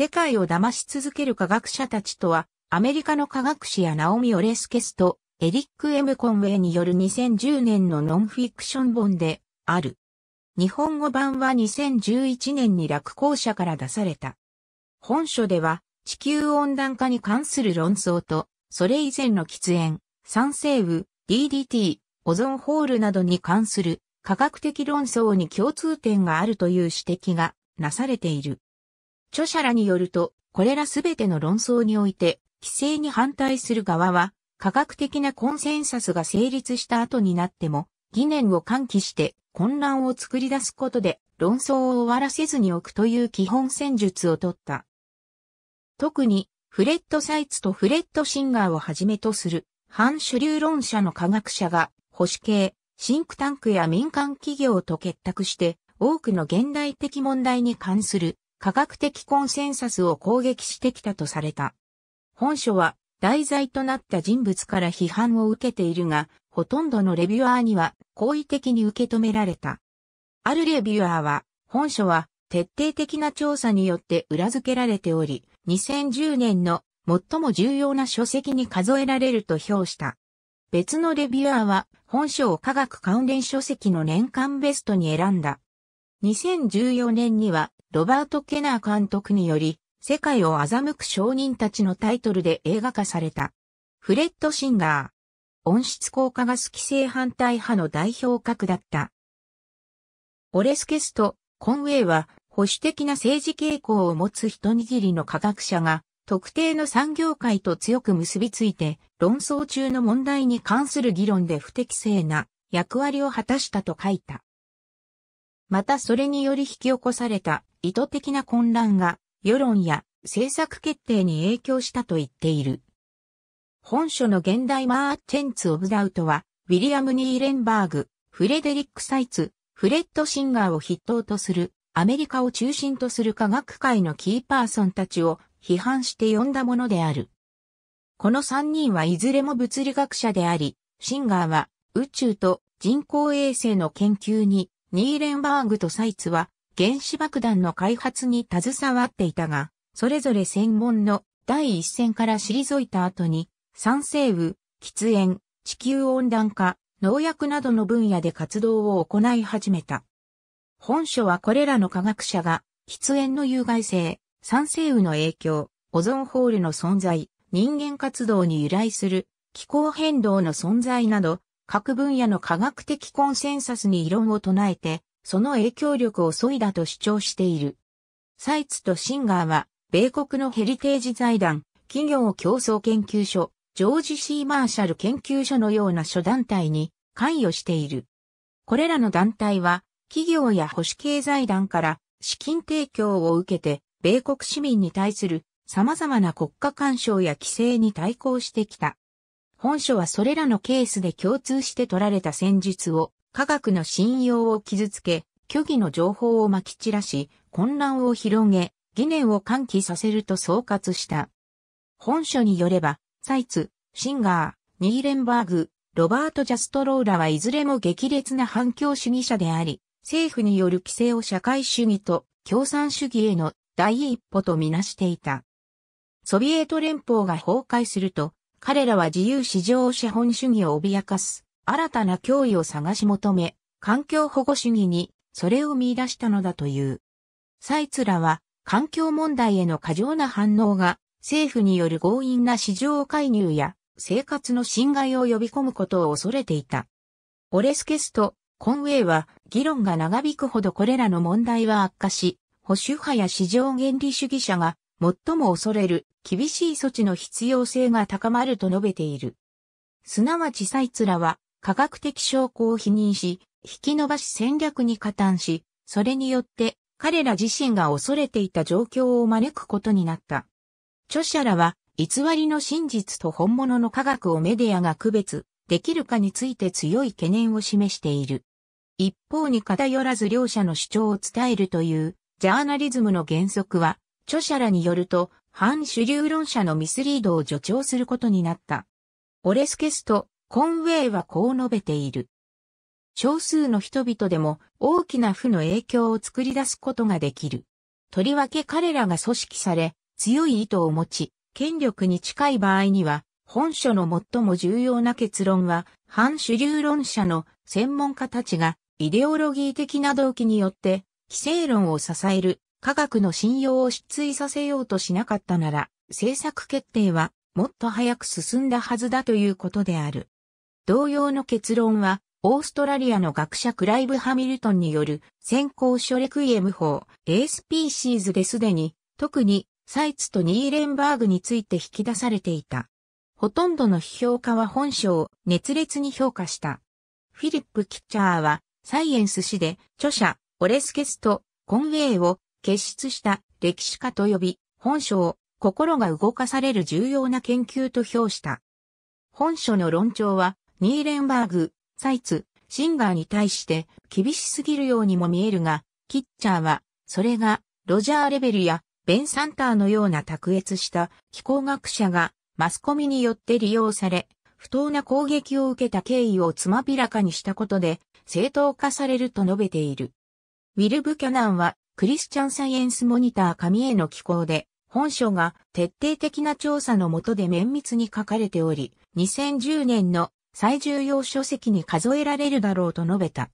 世界を騙し続ける科学者たちとは、アメリカの科学誌やナオミ・オレスケスとエリック・エムコンウェイによる2010年のノンフィクション本である。日本語版は2011年に落校者から出された。本書では地球温暖化に関する論争と、それ以前の喫煙、酸性雨、DDT、オゾンホールなどに関する科学的論争に共通点があるという指摘がなされている。著者らによると、これらすべての論争において、規制に反対する側は、科学的なコンセンサスが成立した後になっても、疑念を喚起して混乱を作り出すことで論争を終わらせずに置くという基本戦術を取った。特に、フレッド・サイツとフレッド・シンガーをはじめとする反主流論者の科学者が保守系、シンクタンクや民間企業と結託して多くの現代的問題に関する科学的コンセンサスを攻撃してきたとされた。本書は題材となった人物から批判を受けているが、ほとんどのレビュアーには好意的に受け止められた。あるレビュアーは、本書は徹底的な調査によって裏付けられており、2010年の最も重要な書籍に数えられると評した。別のレビュアーは、本書を科学関連書籍の年間ベストに選んだ。2014年には、ロバート・ケナー監督により、世界を欺く商人たちのタイトルで映画化された。フレッド・シンガー。温室効果ガス規制反対派の代表格だった。オレスケスト、コンウェイは保守的な政治傾向を持つ一握りの科学者が特定の産業界と強く結びついて論争中の問題に関する議論で不適正な役割を果たしたと書いた。またそれにより引き起こされた意図的な混乱が世論や政策決定に影響したと言っている。本書の現代マーチェンツ・オブ・ダウトは、ウィリアム・ニーレンバーグ、フレデリック・サイツ、フレッド・シンガーを筆頭とする、アメリカを中心とする科学界のキーパーソンたちを批判して呼んだものである。この三人はいずれも物理学者であり、シンガーは宇宙と人工衛星の研究にニーレンバーグとサイツは原子爆弾の開発に携わっていたが、それぞれ専門の第一線から退いた後に、酸性雨、喫煙、地球温暖化、農薬などの分野で活動を行い始めた。本書はこれらの科学者が、喫煙の有害性、酸性雨の影響、オゾンホールの存在、人間活動に由来する気候変動の存在など、各分野の科学的コンセンサスに異論を唱えて、その影響力を削いだと主張している。サイツとシンガーは、米国のヘリテージ財団、企業競争研究所、ジョージ・シー・マーシャル研究所のような諸団体に関与している。これらの団体は、企業や保守系財団から資金提供を受けて、米国市民に対する様々な国家干渉や規制に対抗してきた。本書はそれらのケースで共通して取られた戦術を、科学の信用を傷つけ、虚偽の情報を撒き散らし、混乱を広げ、疑念を喚起させると総括した。本書によれば、サイツ、シンガー、ニーレンバーグ、ロバート・ジャストローラはいずれも激烈な反共主義者であり、政府による規制を社会主義と共産主義への第一歩とみなしていた。ソビエト連邦が崩壊すると、彼らは自由市場資本主義を脅かす、新たな脅威を探し求め、環境保護主義にそれを見出したのだという。サイツらは、環境問題への過剰な反応が、政府による強引な市場介入や、生活の侵害を呼び込むことを恐れていた。オレスケスとコンウェイは議論が長引くほどこれらの問題は悪化し、保守派や市場原理主義者が最も恐れる厳しい措置の必要性が高まると述べている。すなわちサイツらは科学的証拠を否認し、引き伸ばし戦略に加担し、それによって彼ら自身が恐れていた状況を招くことになった。著者らは偽りの真実と本物の科学をメディアが区別できるかについて強い懸念を示している。一方に偏らず両者の主張を伝えるというジャーナリズムの原則は著者らによると、反主流論者のミスリードを助長することになった。オレスケスト、コンウェイはこう述べている。少数の人々でも大きな負の影響を作り出すことができる。とりわけ彼らが組織され、強い意図を持ち、権力に近い場合には、本書の最も重要な結論は、反主流論者の専門家たちが、イデオロギー的な動機によって、規制論を支える科学の信用を失墜させようとしなかったなら、政策決定はもっと早く進んだはずだということである。同様の結論は、オーストラリアの学者クライブ・ハミルトンによる先行書レクイエム法 A スピーシーズですでに、特にサイツとニーレンバーグについて引き出されていた。ほとんどの批評家は本書を熱烈に評価した。フィリップ・キッチャーは、サイエンス誌で著者、オレスケスト、コンウェイを結出した歴史家と呼び、本書を心が動かされる重要な研究と評した。本書の論調は、ニーレンバーグ、サイツ、シンガーに対して厳しすぎるようにも見えるが、キッチャーは、それがロジャー・レベルやベン・サンターのような卓越した気候学者がマスコミによって利用され、不当な攻撃を受けた経緯をつまびらかにしたことで正当化されると述べている。ウィル・ブキャナンはクリスチャンサイエンスモニター紙への寄稿で、本書が徹底的な調査のもとで綿密に書かれており、2010年の最重要書籍に数えられるだろうと述べた。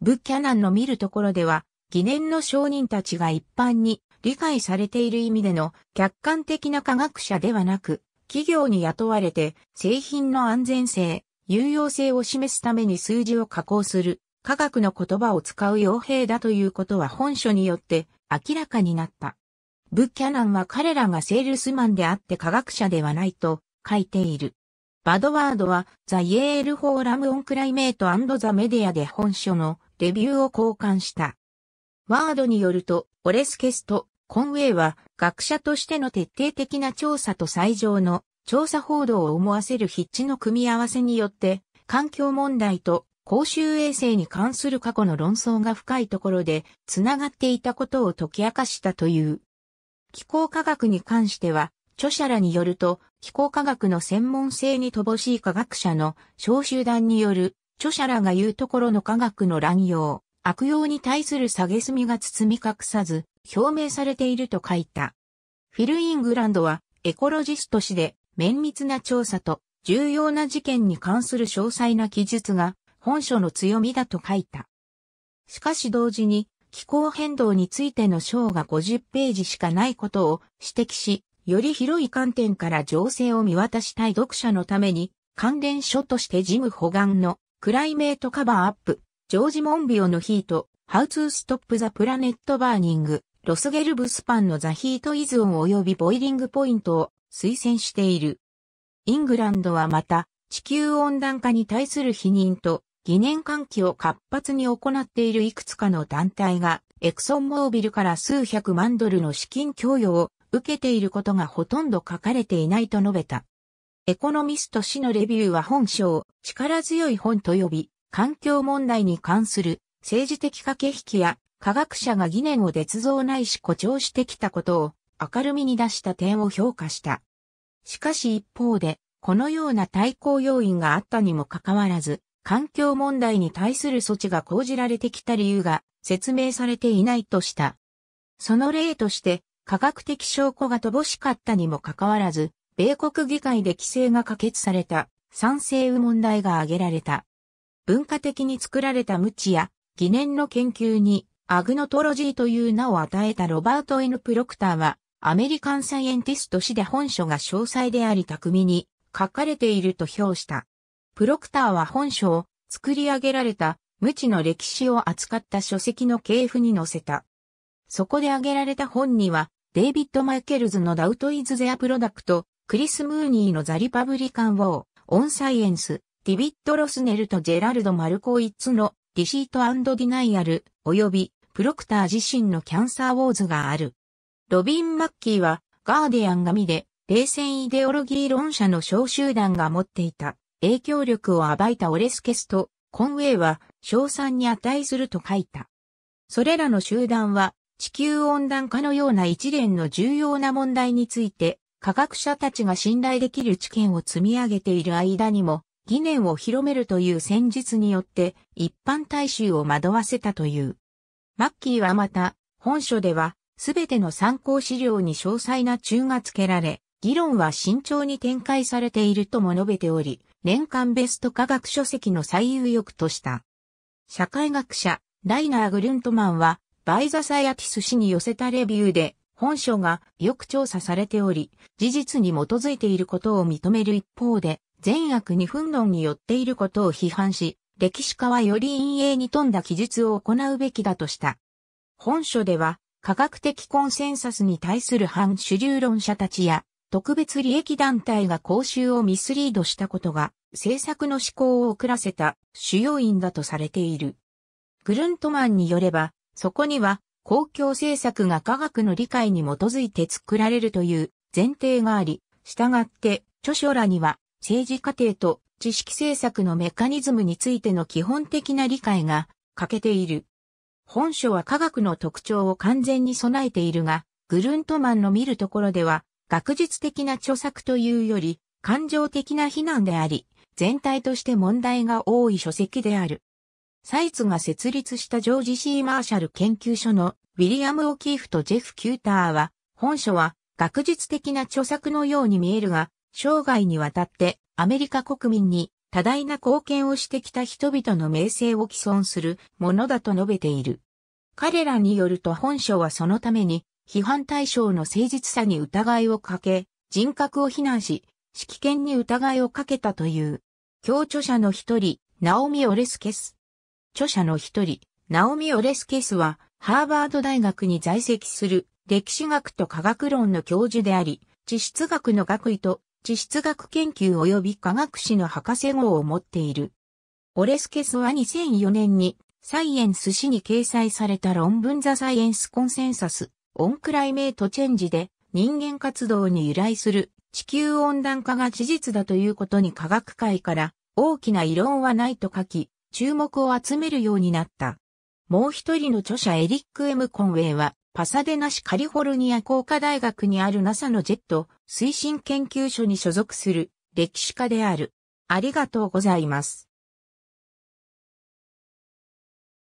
ブッキャナンの見るところでは、疑念の証人たちが一般に理解されている意味での客観的な科学者ではなく、企業に雇われて製品の安全性、有用性を示すために数字を加工する科学の言葉を使う傭兵だということは本書によって明らかになった。ブッキャナンは彼らがセールスマンであって科学者ではないと書いている。バドワードは、ザ・イエール・フォーラム・オン・クライメート・ザ・メディアで本書のレビューを交換した。ワードによると、オレスケスト、コンウェイは学者としての徹底的な調査と最上の調査報道を思わせる筆致の組み合わせによって環境問題と公衆衛生に関する過去の論争が深いところで繋がっていたことを解き明かしたという。気候科学に関しては、著者らによると、気候科学の専門性に乏しい科学者の小集団による、著者らが言うところの科学の乱用、悪用に対する蔑みが包み隠さず、表明されていると書いた。フィル・イングランドは、エコロジスト誌で、綿密な調査と、重要な事件に関する詳細な記述が本書の強みだと書いた。しかし同時に、気候変動についての章が50ページしかないことを指摘し、より広い観点から情勢を見渡したい読者のために、関連書としてジム・ホガンのクライメートカバーアップ、ジョージ・モンビオのヒート、ハウツーストップザプラネットバーニング、ロスゲルブスパンのザヒートイズ・オン及びボイリングポイントを推薦している。イングランドはまた、地球温暖化に対する否認と疑念喚起を活発に行っているいくつかの団体が、エクソンモービルから数百万ドルの資金供与を受けていることがほとんど書かれていないと述べた。エコノミスト氏のレビューは本書を力強い本と呼び、環境問題に関する政治的駆け引きや科学者が疑念を捏造ないし誇張してきたことを明るみに出した点を評価した。しかし一方で、このような対抗要因があったにもかかわらず、環境問題に対する措置が講じられてきた理由が説明されていないとした。その例として、科学的証拠が乏しかったにもかかわらず、米国議会で規制が可決された賛成雨問題が挙げられた。文化的に作られた無知や疑念の研究にアグノトロジーという名を与えたロバート・ N・ プロクターはアメリカンサイエンティスト誌で本書が詳細であり巧みに書かれていると評した。プロクターは本書を作り上げられた無知の歴史を扱った書籍の系譜に載せた。そこで挙げられた本には、デイビッド・マイケルズのダウト・イズ・ゼア・プロダクト、クリス・ムーニーのザ・リパブリカン・ウォー、オン・サイエンス、ディビッド・ロスネルとジェラルド・マルコイッツのィシートディナイアル、及びプロクター自身のキャンサーウォーズがある。ロビン・マッキーは、ガーディアンミで、冷戦イデオロギー論者の小集団が持っていた。影響力を暴いたオレスケスとコンウェイは賞賛に値すると書いた。それらの集団は地球温暖化のような一連の重要な問題について科学者たちが信頼できる知見を積み上げている間にも疑念を広めるという戦術によって一般大衆を惑わせたという。マッキーはまた本書ではすべての参考資料に詳細な注がつけられ、議論は慎重に展開されているとも述べており、年間ベスト科学書籍の最有力とした。社会学者、ライナー・グルントマンは、バイザ・サイアティス氏に寄せたレビューで、本書がよく調査されており、事実に基づいていることを認める一方で、善悪二分論によっていることを批判し、歴史家はより陰影に富んだ記述を行うべきだとした。本書では、科学的コンセンサスに対する反主流論者たちや、特別利益団体が講習をミスリードしたことが政策の施行を遅らせた主要因だとされている。グルントマンによれば、そこには公共政策が科学の理解に基づいて作られるという前提があり、従って著書らには政治過程と知識政策のメカニズムについての基本的な理解が欠けている。本書は科学の特徴を完全に備えているが、グルントマンの見るところでは学術的な著作というより、感情的な非難であり、全体として問題が多い書籍である。サイツが設立したジョージ・シー・マーシャル研究所のウィリアム・オキーフとジェフ・キューターは、本書は学術的な著作のように見えるが、生涯にわたってアメリカ国民に多大な貢献をしてきた人々の名声を毀損するものだと述べている。彼らによると本書はそのために批判対象の誠実さに疑いをかけ、人格を非難し、指揮権に疑いをかけたという。教著者の一人、ナオミ・オレスケス。著者の一人、ナオミ・オレスケスは、ハーバード大学に在籍する歴史学と科学論の教授であり、地質学の学位と地質学研究及び科学史の博士号を持っている。オレスケスは2004年にサイエンス誌に掲載された論文ザサイエンスコンセンサスオンクライメートチェンジで人間活動に由来する地球温暖化が事実だということに科学界から大きな異論はないと書き、注目を集めるようになった。もう一人の著者エリック・エムコンウェイは、パサデナ市カリフォルニア工科大学にある NASA のジェット推進研究所に所属する歴史家である。ありがとうございます。